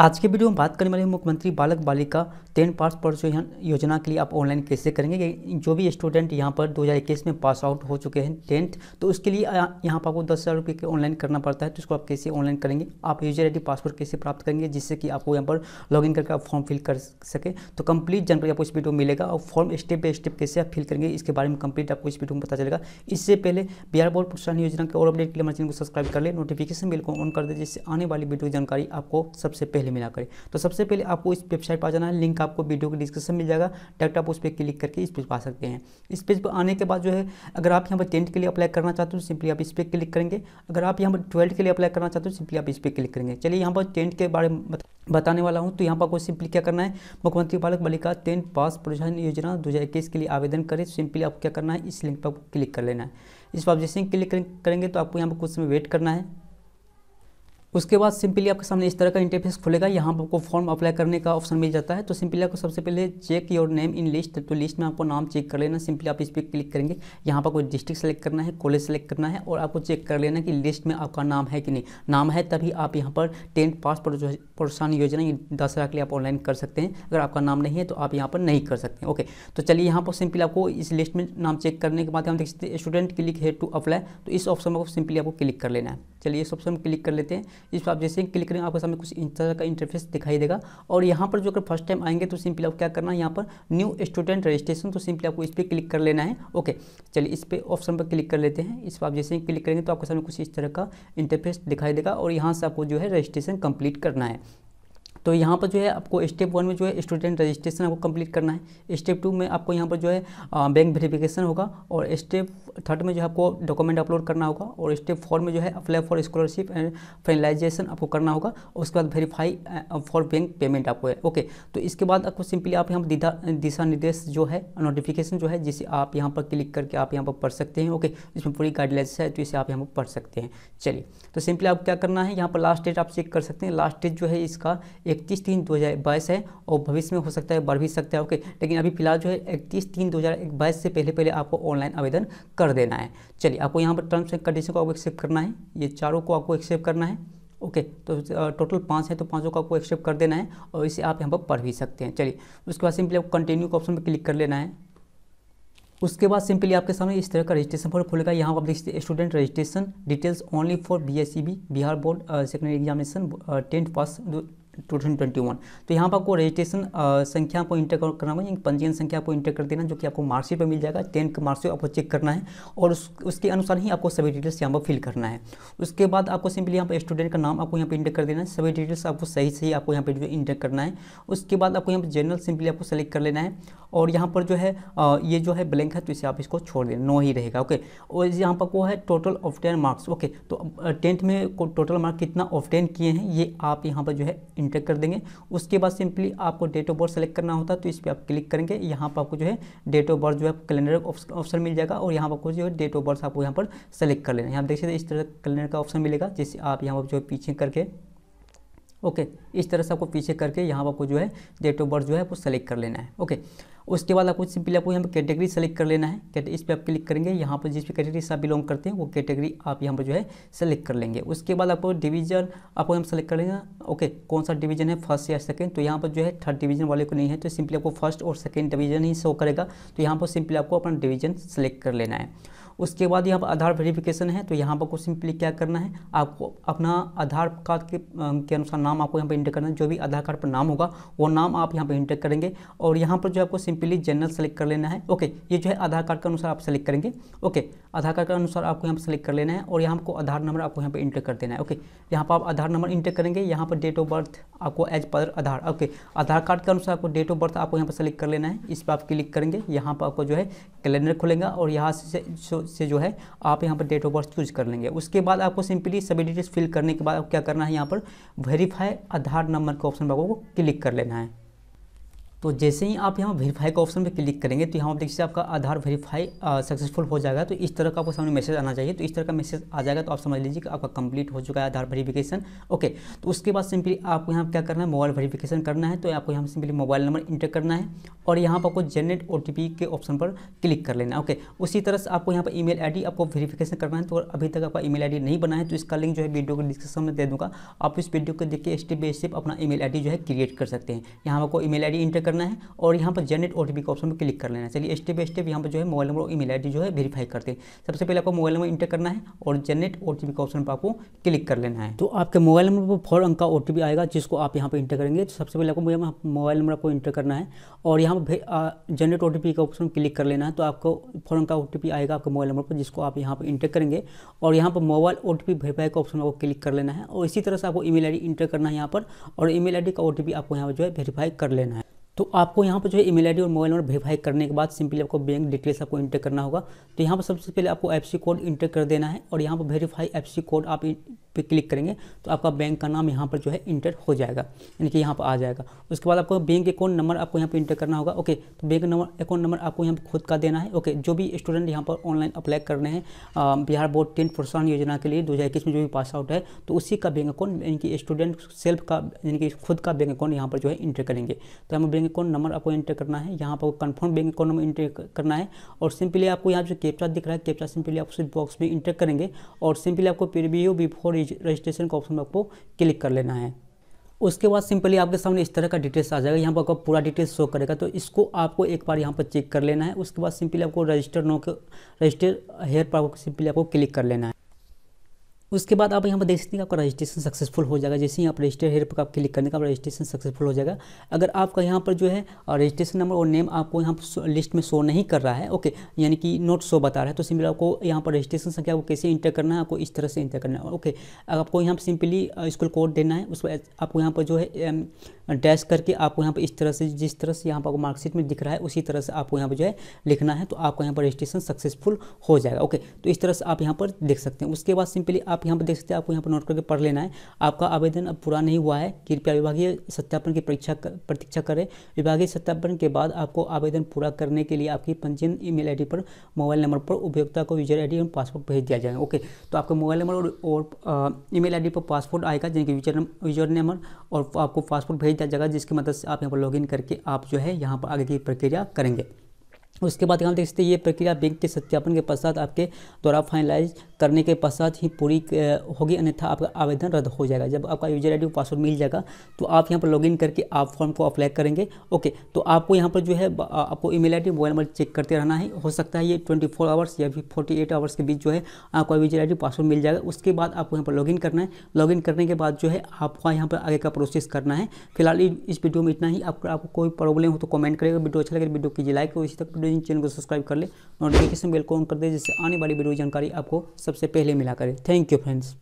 आज के वीडियो में बात करने वाले मुख्यमंत्री बालक बालिका टेन पास प्रोत्साहन योजना के लिए आप ऑनलाइन कैसे करेंगे जो भी स्टूडेंट यहाँ पर 2021 में पास आउट हो चुके हैं टेंथ तो उसके लिए यहाँ पर आपको दस हज़ार रुपये के ऑनलाइन करना पड़ता है तो उसको आप कैसे ऑनलाइन करेंगे आप यूजर आई पासवर्ड कैसे प्राप्त करेंगे जिससे कि आपको यहाँ पर इन करके आप फॉर्म फिल कर सके तो कंप्लीट जानकारी आपको इस वीडियो में मिलेगा और फॉर्म स्टेप बाई स्टेप कैसे आप फिल करेंगे इसके बारे में कम्प्लीट आपको इस वीडियो में पता चलेगा इससे पहले बिहार बोर्ड प्रोत्साहन योजना के और अपडेट के लिए हमारे चैनल को सब्सक्राइब कर ले नोटिफिकेशन बिल को ऑन कर दे जिससे आने वाली वीडियो की जानकारी आपको सबसे पहले वीडियो मिला करें तो सबसे पहले आपको इस वेबसाइट पर जाना है लिंक आपको वीडियो के डिस्क्रिप्शन मिल जाएगा डायरेक्ट आप उस पर क्लिक करके इस पेज पर आ सकते हैं इस पेज पर आने के बाद जो है अगर आप यहाँ पर टेंथ के लिए अप्लाई करना चाहते हो सिंपली आप इस पर क्लिक करेंगे अगर आप यहाँ पर ट्वेल्थ के लिए अप्लाई करना चाहते हो सिंपली आप इस पर क्लिक करेंगे चलिए यहाँ पर टेंथ के बारे में बताने वाला हूँ तो यहाँ पर आपको सिंपली क्या करना है मुख्यमंत्री बालक बालिका टेंथ पास प्रोत्साहन योजना दो के लिए आवेदन करें सिंपली आपको क्या करना है इस लिंक पर क्लिक कर लेना है इस पर आप जैसे ही क्लिक करेंगे तो आपको यहाँ पर कुछ समय वेट करना है उसके बाद सिंपली आपके सामने इस तरह का इंटरफेस खुलेगा यहाँ पर आपको फॉर्म अप्लाई करने का ऑप्शन मिल जाता है तो सिंपली आपको सबसे पहले check your name in list तो लिस्ट में आपको नाम चेक कर लेना सिंपली आप इस पर क्लिक करेंगे यहाँ पर कोई डिस्ट्रिक्ट सेलेक्ट करना है कॉलेज सेलेक्ट करना है और आपको चेक कर लेना कि लिस्ट में आपका नाम है कि नहीं नाम है तभी आप यहाँ पर टेंथ पास प्रोत्साहन योजना ये दस हज़ार के लिए आप ऑनलाइन कर सकते हैं अगर आपका नाम नहीं है तो आप यहाँ पर नहीं कर सकते ओके तो चलिए यहाँ पर सिंपली आपको इस लिस्ट में नाम चेक करने के बाद हम देख सकते हैं student click head to apply तो इस ऑप्शन में सिंपली आपको क्लिक कर लेना है चलिए इस ऑप्शन में क्लिक कर लेते हैं इस पर आप जैसे क्लिक करेंगे आपके सामने कुछ इस तरह का इंटरफेस दिखाई देगा और यहाँ पर जो अगर फर्स्ट टाइम आएंगे तो सिंपली आप क्या करना है यहाँ पर न्यू स्टूडेंट रजिस्ट्रेशन तो सिंपली आपको इस पर क्लिक कर लेना है ओके चलिए इस पर ऑप्शन पर क्लिक कर लेते हैं इस पर आप जैसे ही क्लिक करेंगे तो आपके सामने कुछ इस तरह का इंटरफेस दिखाई देगा और यहाँ से आपको जो है रजिस्ट्रेशन कंप्लीट करना है तो यहाँ पर जो है आपको स्टेप वन में जो है स्टूडेंट रजिस्ट्रेशन आपको कंप्लीट करना है स्टेप टू में आपको यहाँ पर जो है बैंक वेरिफिकेशन होगा और स्टेप थर्ड में जो है आपको डॉक्यूमेंट अपलोड करना होगा और स्टेप फोर में जो है apply for scholarship and finalisation आपको करना होगा और उसके बाद वेरीफाई फॉर बैंक पेमेंट आपको है ओके तो इसके बाद आपको सिंपली आप यहाँ पर दिशा निर्देश जो है नोटिफिकेशन जो है जिसे आप यहाँ पर क्लिक करके आप यहाँ पर पढ़ सकते हैं ओके इसमें पूरी गाइडलाइंस है तो इसे आप यहाँ पर पढ़ सकते हैं चलिए तो सिंपली आप क्या करना है यहाँ पर लास्ट डेट आप चेक कर सकते हैं लास्ट डेट जो है इसका इकतीस तीन दो हज़ार बाईस है और भविष्य में हो सकता है बढ़ भी सकता है ओके लेकिन अभी फिलहाल जो है इकतीस तीन दो हज़ार बाईस से पहले पहले आपको ऑनलाइन आवेदन कर देना है चलिए आपको यहाँ पर टर्म्स एंड कंडीशन को आपको एक्सेप्ट करना है ये चारों को आपको एक्सेप्ट करना है ओके तो टोटल पाँच है तो पाँचों को आपको एक्सेप्ट कर देना है और इसे आप यहाँ पर पढ़ भी सकते हैं चलिए उसके बाद सिंपली आपको कंटिन्यू ऑप्शन पर क्लिक कर लेना है उसके बाद सिंपली आपके सामने इस तरह का रजिस्ट्रेशन फॉर्म खुलेगा यहाँ पर आप हैं student registration details only for B S C B Bihar board secondary examination tenth pass two thousand twenty one तो यहाँ पर आपको रजिस्ट्रेशन संख्या को इंटर करना होगा यानी पंजीयन संख्या को इंटर कर देना जो कि आपको मार्कशीट पर मिल जाएगा टेन का मार्कशीट आपको चेक करना है और उस, उसके अनुसार ही आपको सभी डिटेल्स यहाँ पर फिल करना है उसके बाद आपको सिंपली यहाँ पर स्टूडेंट का नाम आपको यहाँ पर इंटर कर देना है सभी डिटेल्स आपको सही सही आपको यहाँ पर इंटर करना है उसके बाद आपको यहाँ पर जनरल सिंपली आपको सेलेक्ट कर लेना है और यहाँ पर जो है ये जो है ब्लैंक है तो इसे आप इसको छोड़ देना नो ही रहेगा ओके और यहाँ पर वो है total of ten marks okay तो टेंथ में टोटल मार्क कितना ऑफ टेन किए हैं ये आप यहाँ पर जो है इंटर कर देंगे उसके बाद सिंपली आपको डेट ऑफ बर्थ सेलेक्ट करना होता है तो इस पर आप क्लिक करेंगे यहाँ पर आपको जो है डेट ऑफ बर्थ जो है कैलेंडर ऑप्शन मिल जाएगा और यहाँ पर आपको जो है डेट ऑफ बर्थ आपको यहाँ पर सेलेक्ट कर लेना यहाँ देख सकते इस तरह कैलेंडर का ऑप्शन मिलेगा जिससे आप यहाँ पर जो है पीछे करके ओके इस तरह से आपको पीछे करके यहाँ पर आपको जो है डेट ऑफ बर्थ जो है आपको सेलेक्ट कर लेना है ओके उसके बाद आपको सिंपली आपको यहाँ पर कैटेगरी सेलेक्ट कर लेना है इस पर आप क्लिक करेंगे यहाँ पर जिस भी कैटेगरी से आप बिलोंग करते हैं वो कैटेगरी आप यहाँ पर जो है सेलेक्ट कर लेंगे उसके बाद आपको डिवीजन आपको हम सेलेक्ट कर लेंगे ओके कौन सा डिवीजन है फर्स्ट या सेकेंड तो यहाँ पर जो है थर्ड डिवीजन वाले को नहीं है तो सिंपली आपको फर्स्ट और सेकेंड डिवीजन ही शो करेगा तो यहाँ पर सिंपली आपको अपना डिवीजन सेलेक्ट कर लेना है उसके बाद यहाँ पर आधार वेरिफिकेशन है तो यहाँ पर आपको सिंपली क्या करना है आपको अपना आधार कार्ड के, के अनुसार नाम आपको यहाँ पर इंटर करना है जो भी आधार कार्ड पर नाम होगा वो नाम आप यहाँ पर इंटर करेंगे और यहाँ पर जो आपको सिंपली जनरल सेलेक्ट कर लेना है ओके ये जो है आधार कार्ड के अनुसार आप सेलेक्ट करेंगे ओके आधार कार्ड के अनुसार आपको यहाँ पर सेलेक्ट कर लेना है और यहाँ को आधार नंबर आपको यहाँ पर इंटर कर देना है ओके यहाँ पर आप आधार नंबर इंटर करेंगे यहाँ पर डेट ऑफ बर्थ आपको एज पर आधार ओके आधार कार्ड के अनुसार आपको डेट ऑफ बर्थ आपको यहाँ पर सेलेक्ट कर लेना है इस पर आप क्लिक करेंगे यहाँ पर आपको जो है कैलेंडर खुलेगा और यहाँ से से जो है आप यहाँ पर डेट ऑफ बर्थ चूज कर लेंगे उसके बाद आपको सिंपली सभी डिटेल्स फिल करने के बाद आपको क्या करना है यहाँ पर वेरीफाई आधार नंबर के ऑप्शन पर आपको क्लिक कर लेना है तो जैसे ही आप यहाँ वेरीफाई का ऑप्शन पे क्लिक करेंगे तो यहाँ आप देखिए आपका आधार वेरीफाई सक्सेसफुल हो जाएगा तो इस तरह का आपको सामने मैसेज आना चाहिए तो इस तरह का मैसेज आ जाएगा तो आप समझ लीजिए कि आपका कंप्लीट हो चुका है आधार वेरीफिकेशन ओके तो उसके बाद सिंपली आपको यहाँ क्या करना है मोबाइल वेरीफिकेशन करना है तो आपको यहाँ सिंपली मोबाइल नंबर इंटर करना है और यहाँ पर आपको जनरेट ओ के ऑप्शन पर क्लिक कर लेना ओके उसी तरह से आपको यहाँ पर ई मेल आपको वेरीफिकेशन करना है तो अभी तक आपका ई मेल नहीं बना है तो इसका लिंक जो है वीडियो को डिस्क्रिप्शन में दे दूँगा आप इस वीडियो को देख के स्टेप बाई स्टेप अपना ईमेल मेल जो है क्रिएट कर सकते हैं यहाँ आपको ई मेल इंटर करना है और यहाँ पर जनरेट ओ टी ऑप्शन पर क्लिक कर लेना है चलिए स्टेप बाई स्टेप यहाँ पर जो है मोबाइल नंबर और ईमेल आई जो है वेरीफाई करते हैं सबसे पहले आपको मोबाइल नंबर इंटर करना है और जनरेट ओ टी ऑप्शन पर आपको क्लिक कर लेना है तो आपके मोबाइल नंबर पर फोर अंक का ओ आएगा जिसको आप यहाँ पर इंटर करेंगे तो सबसे पहले आपको मोबाइल नंबर आपको इंटर करना है और यहाँ पर जनरेट ओ का ऑप्शन क्लिक कर लेना है तो आपको फोर अंक का ओ आएगा आपके मोबाइल नंबर पर जिसको आप यहाँ पर इंटर करेंगे और यहाँ पर मोबाइल ओ वेरीफाई का ऑप्शन आपको क्लिक कर लेना है और इसी तरह से आपको ईमेल डी इंटर करना है यहाँ पर और ईमेल डी का ओटीपी आपको यहाँ पर जो है वेरीफाई कर लेना है तो आपको यहाँ पर जो है ईमेल आईडी और मोबाइल नंबर वेरीफाई करने के बाद सिंपली आपको बैंक डिटेल्स आपको इंटर करना होगा तो यहाँ पर सबसे पहले आपको एफ कोड इंटर कर देना है और यहाँ पर वेरीफाई एफ कोड आप पे क्लिक करेंगे तो आपका बैंक का नाम यहाँ पर जो है इंटर हो जाएगा यानी कि यहाँ पर आ जाएगा उसके बाद आपको बैंक अकाउंट नंबर आपको यहाँ पर इंटर करना होगा ओके तो बैंक नंबर अकाउंट नंबर आपको यहाँ पर खुद का देना है ओके जो भी स्टूडेंट यहाँ पर ऑनलाइन अप्लाई करने हैं बिहार बोर्ड टेन प्रोत्साहन योजना के लिए दो में जो भी पास आउट है तो उसी का बैंक अकाउंट यानी कि स्टूडेंट सेल्फ का यानी कि खुद का बैंक अकाउंट यहाँ पर जो है इंटर करेंगे तो हमें बैंक अकाउंट नंबर आपको इंटर करना है यहाँ पर confirm bank account number enter करना है और सिंपली आपको यहाँ जो कैप्चा दिख रहा है कैप्चा सिंपली आप उस बॉक्स में इंटर करेंगे और सिंपली आपको पी बिफोर रजिस्ट्रेशन का ऑप्शन आपको क्लिक कर लेना है उसके बाद सिंपली आपके सामने इस तरह का डिटेल्स आ जाएगा यहाँ पर आपका पूरा डिटेल्स शो करेगा तो इसको आपको एक बार यहाँ पर चेक कर लेना है उसके बाद सिंपली आपको रजिस्टर नो के रजिस्टर हेयर पर आपको सिंपली आपको क्लिक कर लेना है उसके बाद आप यहाँ पर देख सकते हैं आपका रजिस्ट्रेशन सक्सेसफुल हो जाएगा जैसे ही आप रजिस्टर हेयर पर आप क्लिक करने का रजिस्ट्रेशन सक्सेसफुल हो जाएगा अगर आपका यहाँ पर जो है रजिस्ट्रेशन नंबर और नेम आपको यहाँ पर लिस्ट में शो नहीं कर रहा है ओके यानी कि नोट शो बता रहा है तो सिंपली आपको यहाँ पर रजिस्ट्रेशन संख्या को कैसे इंटर करना है आपको इस तरह से इंटर करना है ओके आपको यहाँ पर सिंपली स्कूल कोड देना है उस पर आपको यहाँ पर जो है डैश करके आपको यहाँ पर इस तरह से जिस तरह से यहाँ पर आपको मार्कशीट में दिख रहा है उसी तरह से आपको यहाँ पर जो है लिखना है तो आपको यहाँ पर रजिस्ट्रेशन सक्सेसफुल हो जाएगा ओके तो इस तरह से आप यहाँ पर देख सकते हैं उसके बाद सिंपली आप आप यहाँ पर देख सकते हैं आपको यहाँ पर नोट करके पढ़ लेना है आपका आवेदन अब पूरा नहीं हुआ है कृपया विभागीय सत्यापन की परीक्षा प्रतीक्षा करें विभागीय सत्यापन के बाद आपको आवेदन पूरा करने के लिए आपकी पंजीयन ईमेल आईडी पर मोबाइल नंबर पर उपयोगता को यूजर आईडी और पासवर्ड भेज दिया जाएगा ओके तो आपका मोबाइल नंबर और, ई मेल पर पासवर्ड आएगा जिनके यूजर यूजर नंबर और आपको पासवर्ड भेज दिया जाएगा जिसकी मदद से आप यहाँ पर लॉग करके आप जो है यहाँ पर आगे की प्रक्रिया करेंगे उसके बाद यहाँ देख सकते ये प्रक्रिया बैंक के सत्यापन के पश्चात आपके द्वारा फाइनलाइज करने के पश्चात ही पूरी होगी अन्यथा आपका आवेदन रद्द हो जाएगा जब आपका यूजर आईडी पासवर्ड मिल जाएगा तो आप यहाँ पर लॉगिन करके आप फॉर्म को अप्लाई करेंगे ओके तो आपको यहाँ पर जो है आपको email ID mobile number check करते रहना है हो सकता है ये ट्वेंटी फोर आवर्स या फिर फोर्टी एट आवर्स के बीच जो है आपका यूजर आई पासवर्ड मिल जाएगा उसके बाद आपको यहाँ पर लॉग करना है लॉग करने के बाद जो है आपका यहाँ पर आगे का प्रोसेस करना है फिलहाल इस वीडियो में इतना ही आपको कोई प्रॉब्लम हो तो कमेंट करेगा वीडियो अच्छा लगे तो वीडियो कीजिए लाइक और इसी तक इन चैनल को सब्सक्राइब कर ले नोटिफिकेशन बिल को ऑन कर दे जिससे आने वाली वीडियो जानकारी आपको सबसे पहले मिला करे थैंक यू फ्रेंड्स